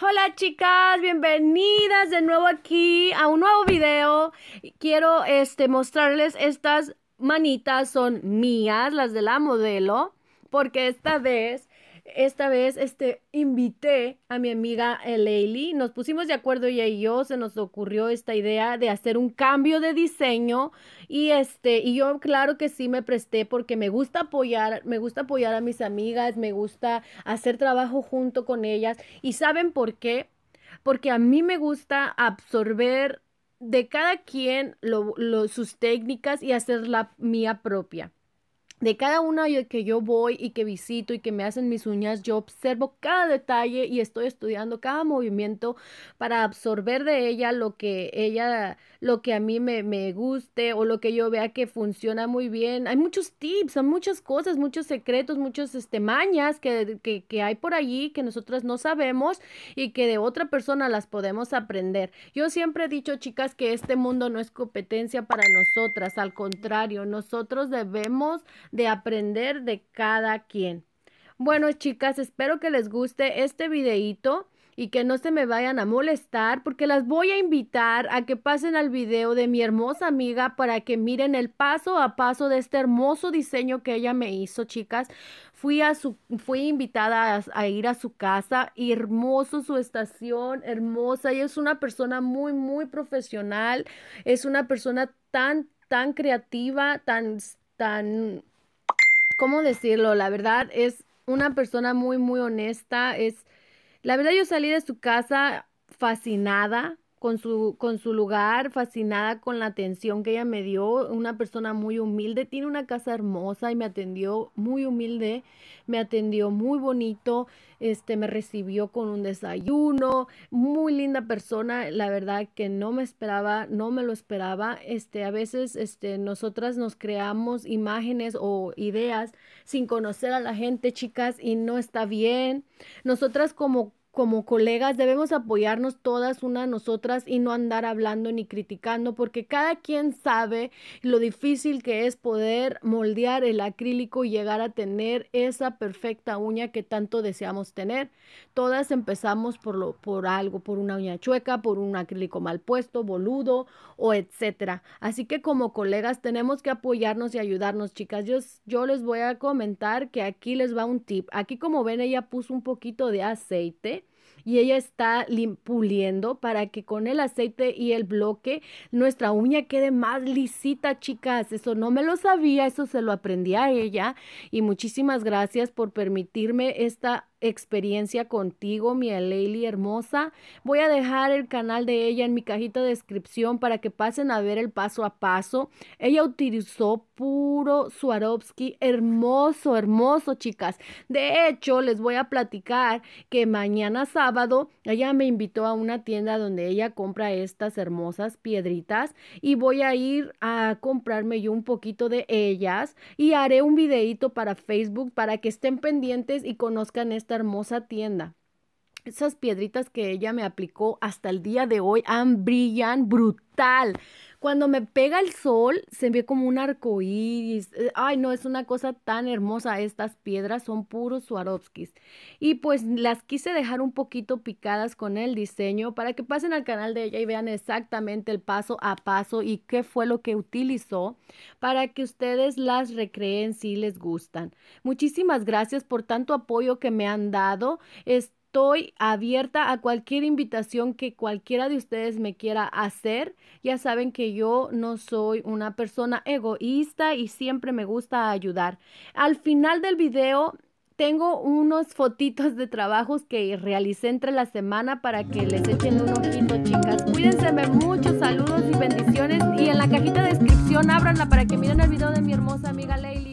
Hola chicas, bienvenidas de nuevo aquí a un nuevo video. Quiero este, mostrarles estas manitas, son mías, las de la modelo, porque esta vez esta vez este, invité a mi amiga eh, Leili, nos pusimos de acuerdo ella y yo, se nos ocurrió esta idea de hacer un cambio de diseño y este, y yo claro que sí me presté porque me gusta apoyar, me gusta apoyar a mis amigas, me gusta hacer trabajo junto con ellas y ¿saben por qué? Porque a mí me gusta absorber de cada quien sus técnicas y hacerla mía propia de cada una que yo voy y que visito y que me hacen mis uñas, yo observo cada detalle y estoy estudiando cada movimiento para absorber de ella lo que ella, lo que a mí me, guste o lo que yo vea que funciona muy bien. Hay muchos tips, hay muchas cosas, muchos secretos, muchas este, mañas que, que hay por allí que nosotras no sabemos y que de otra persona las podemos aprender. Yo siempre he dicho, chicas, que este mundo no es competencia para nosotras, al contrario, nosotros debemos de aprender de cada quien. Bueno, chicas, espero que les guste este videíto y que no se me vayan a molestar porque las voy a invitar a que pasen al video de mi hermosa amiga para que miren el paso a paso de este hermoso diseño que ella me hizo, chicas. Fui a su fui invitada a, ir a su casa, hermoso su estación, hermosa, ella es una persona muy muy profesional, es una persona tan tan creativa, tan tan ¿cómo decirlo? La verdad es una persona muy, muy honesta. Es, la verdad yo salí de su casa fascinada con su, con su lugar, fascinada con la atención que ella me dio, una persona muy humilde, tiene una casa hermosa y me atendió muy humilde, me atendió muy bonito, este, me recibió con un desayuno, muy linda persona, la verdad que no me esperaba, no me lo esperaba, este, a veces, este, nosotras nos creamos imágenes o ideas sin conocer a la gente, chicas, y no está bien, nosotras como como colegas debemos apoyarnos todas una a nosotras y no andar hablando ni criticando porque cada quien sabe lo difícil que es poder moldear el acrílico y llegar a tener esa perfecta uña que tanto deseamos tener. Todas empezamos por lo por algo, por una uña chueca, por un acrílico mal puesto, boludo o etcétera. Así que como colegas tenemos que apoyarnos y ayudarnos, chicas. Yo, yo les voy a comentar que aquí les va un tip. Aquí como ven ella puso un poquito de aceite y ella está puliendo para que con el aceite y el bloque nuestra uña quede más lisita, chicas. Eso no me lo sabía, eso se lo aprendí a ella y muchísimas gracias por permitirme esta experiencia contigo, mi Aleili hermosa. Voy a dejar el canal de ella en mi cajita de descripción para que pasen a ver el paso a paso. Ella utilizó puro Swarovski, hermoso, hermoso, chicas. De hecho, les voy a platicar que mañana sábado ella me invitó a una tienda donde ella compra estas hermosas piedritas y voy a ir a comprarme yo un poquito de ellas y haré un videito para Facebook para que estén pendientes y conozcan hermosa tienda esas piedritas que ella me aplicó hasta el día de hoy han, brillan brutal. Cuando me pega el sol, se ve como un arco iris. Eh, ay, no, es una cosa tan hermosa. Estas piedras son puros Swarovskis. Y pues las quise dejar un poquito picadas con el diseño para que pasen al canal de ella y vean exactamente el paso a paso y qué fue lo que utilizó para que ustedes las recreen si les gustan. Muchísimas gracias por tanto apoyo que me han dado. Este, estoy abierta a cualquier invitación que cualquiera de ustedes me quiera hacer. Ya saben que yo no soy una persona egoísta y siempre me gusta ayudar. Al final del video tengo unos fotitos de trabajos que realicé entre la semana para que les echen un ojito, chicas. Cuídense muchos saludos y bendiciones. Y en la cajita de descripción ábranla para que miren el video de mi hermosa amiga Leila.